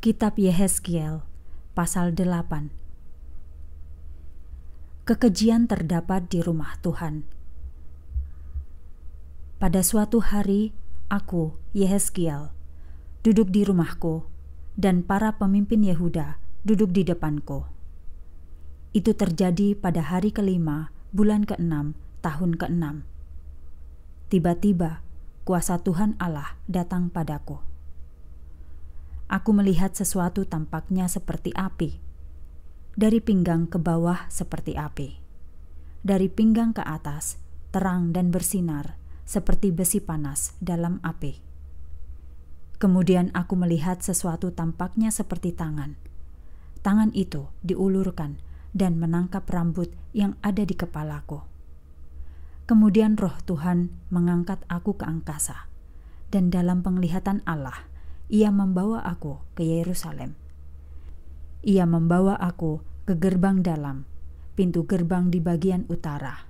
Kitab Yehezkiel pasal 8 Kekejian terdapat di rumah Tuhan Pada suatu hari aku, Yehezkiel, duduk di rumahku dan para pemimpin Yehuda duduk di depanku. Itu terjadi pada hari kelima, bulan keenam, tahun keenam. Tiba-tiba, kuasa Tuhan Allah datang padaku. Aku melihat sesuatu tampaknya seperti api. Dari pinggang ke bawah seperti api. Dari pinggang ke atas, terang dan bersinar seperti besi panas dalam api. Kemudian aku melihat sesuatu tampaknya seperti tangan. Tangan itu diulurkan dan menangkap rambut yang ada di kepalaku. Kemudian roh Tuhan mengangkat aku ke angkasa, dan dalam penglihatan Allah, ia membawa aku ke Yerusalem. Ia membawa aku ke gerbang dalam, pintu gerbang di bagian utara.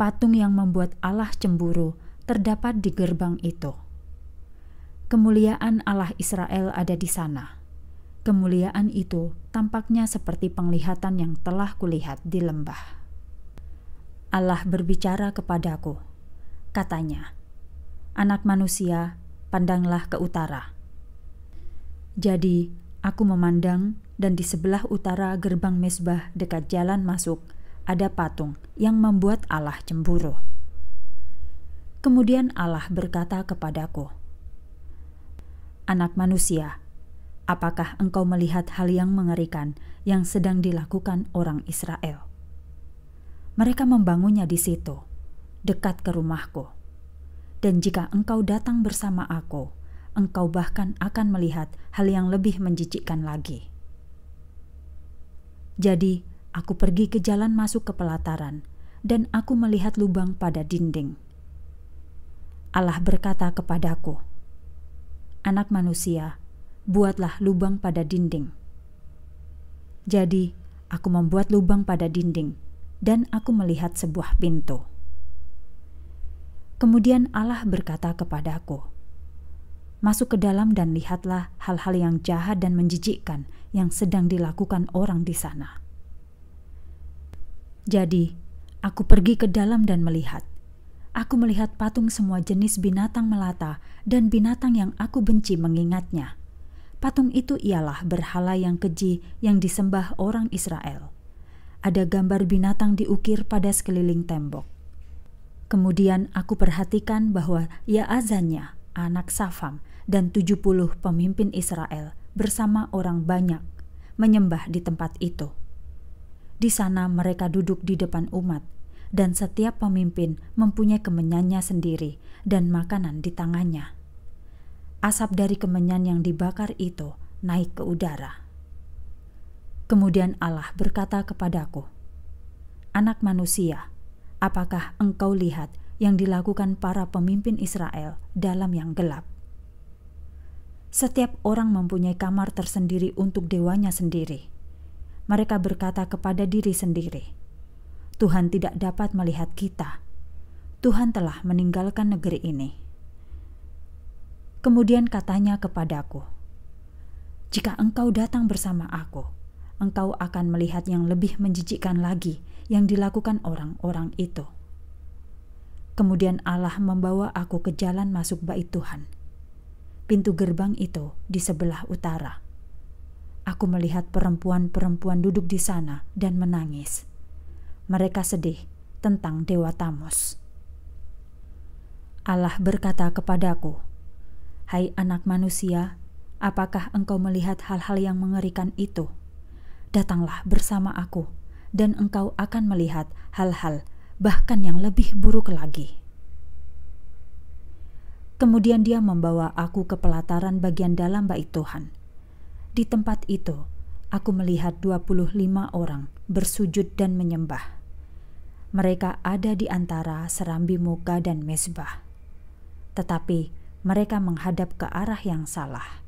Patung yang membuat Allah cemburu terdapat di gerbang itu. Kemuliaan Allah Israel ada di sana. Kemuliaan itu tampaknya seperti penglihatan yang telah kulihat di lembah. Allah berbicara kepadaku, katanya, "Anak manusia, pandanglah ke utara. Jadi, aku memandang dan di sebelah utara gerbang mesbah dekat jalan masuk ada patung yang membuat Allah cemburu. Kemudian Allah berkata kepadaku, "Anak manusia, apakah engkau melihat hal yang mengerikan yang sedang dilakukan orang Israel? Mereka membangunnya di situ, dekat ke rumahku." Dan jika engkau datang bersama aku, engkau bahkan akan melihat hal yang lebih menjijikkan lagi. Jadi, aku pergi ke jalan masuk ke pelataran, dan aku melihat lubang pada dinding. Allah berkata kepadaku, "Anak manusia, buatlah lubang pada dinding." Jadi, aku membuat lubang pada dinding, dan aku melihat sebuah pintu. Kemudian Allah berkata kepadaku, "Masuk ke dalam dan lihatlah hal-hal yang jahat dan menjijikkan yang sedang dilakukan orang di sana." Jadi, aku pergi ke dalam dan melihat. Aku melihat patung semua jenis binatang melata dan binatang yang aku benci mengingatnya. Patung itu ialah berhala yang keji yang disembah orang Israel. Ada gambar binatang diukir pada sekeliling tembok. Kemudian aku perhatikan bahwa Yaazanya, anak Safam, dan 70 pemimpin Israel bersama orang banyak menyembah di tempat itu. Di sana mereka duduk di depan umat, dan setiap pemimpin mempunyai kemenyannya sendiri dan makanan di tangannya. Asap dari kemenyan yang dibakar itu naik ke udara. Kemudian Allah berkata kepadaku, "Anak manusia, Apakah engkau lihat yang dilakukan para pemimpin Israel dalam yang gelap? Setiap orang mempunyai kamar tersendiri untuk dewanya sendiri. Mereka berkata kepada diri sendiri, "Tuhan tidak dapat melihat kita. Tuhan telah meninggalkan negeri ini." Kemudian katanya kepadaku, "Jika engkau datang bersama aku, engkau akan melihat yang lebih menjijikkan lagi yang dilakukan orang-orang itu. Kemudian Allah membawa aku ke jalan masuk bait Tuhan. Pintu gerbang itu di sebelah utara. Aku melihat perempuan-perempuan duduk di sana dan menangis. Mereka sedih tentang Dewa Tamus. Allah berkata kepadaku, "Hai anak manusia, apakah engkau melihat hal-hal yang mengerikan itu?" datanglah bersama aku, dan engkau akan melihat hal-hal bahkan yang lebih buruk lagi. Kemudian dia membawa aku ke pelataran bagian dalam bait Tuhan. Di tempat itu, aku melihat 25 orang bersujud dan menyembah. Mereka ada di antara serambi muka dan mezbah. Tetapi mereka menghadap ke arah yang salah.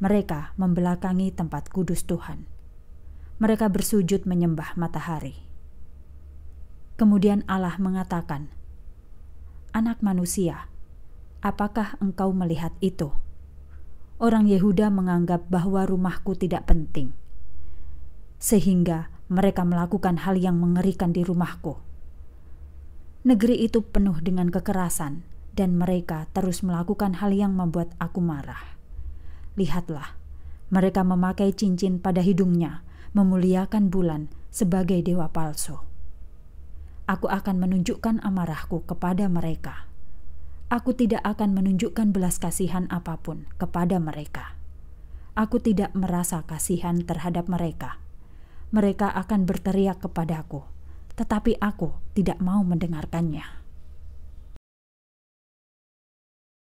Mereka membelakangi tempat kudus Tuhan mereka bersujud menyembah matahari. Kemudian Allah mengatakan, "Anak manusia, apakah engkau melihat itu?" Orang Yehuda menganggap bahwa rumahku tidak penting, sehingga mereka melakukan hal yang mengerikan di rumahku. Negeri itu penuh dengan kekerasan, dan mereka terus melakukan hal yang membuat aku marah. Lihatlah, mereka memakai cincin pada hidungnya memuliakan bulan sebagai dewa palsu. Aku akan menunjukkan amarahku kepada mereka. Aku tidak akan menunjukkan belas kasihan apapun kepada mereka. Aku tidak merasa kasihan terhadap mereka. Mereka akan berteriak kepadaku, tetapi aku tidak mau mendengarkannya.